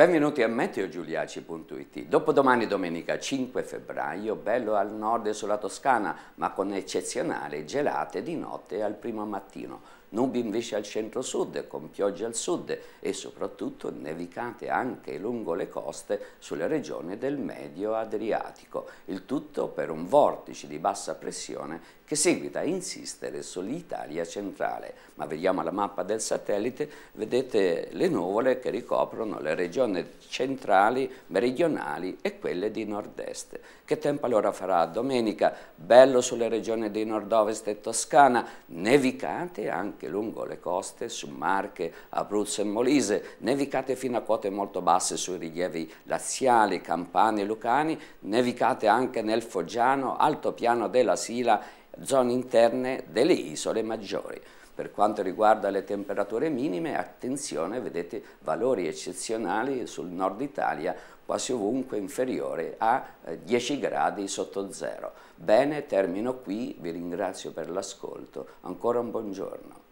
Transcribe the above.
Benvenuti a meteogiuliaci.it. Dopodomani domenica 5 febbraio, bello al nord sulla Toscana, ma con eccezionali gelate di notte al primo mattino nubi invece al centro-sud, con piogge al sud e soprattutto nevicate anche lungo le coste sulle regioni del Medio Adriatico. Il tutto per un vortice di bassa pressione che seguita a insistere sull'Italia centrale. Ma vediamo la mappa del satellite, vedete le nuvole che ricoprono le regioni centrali, meridionali e quelle di nord-est. Che tempo allora farà domenica? Bello sulle regioni di nord-ovest e Toscana, nevicate anche anche lungo le coste, su Marche, Abruzzo e Molise, nevicate fino a quote molto basse sui rilievi laziali, campani e lucani, nevicate anche nel Foggiano, altopiano della Sila, zone interne delle isole maggiori. Per quanto riguarda le temperature minime, attenzione, vedete valori eccezionali sul nord Italia, quasi ovunque inferiore a 10 eh, gradi sotto zero. Bene, termino qui, vi ringrazio per l'ascolto, ancora un buongiorno.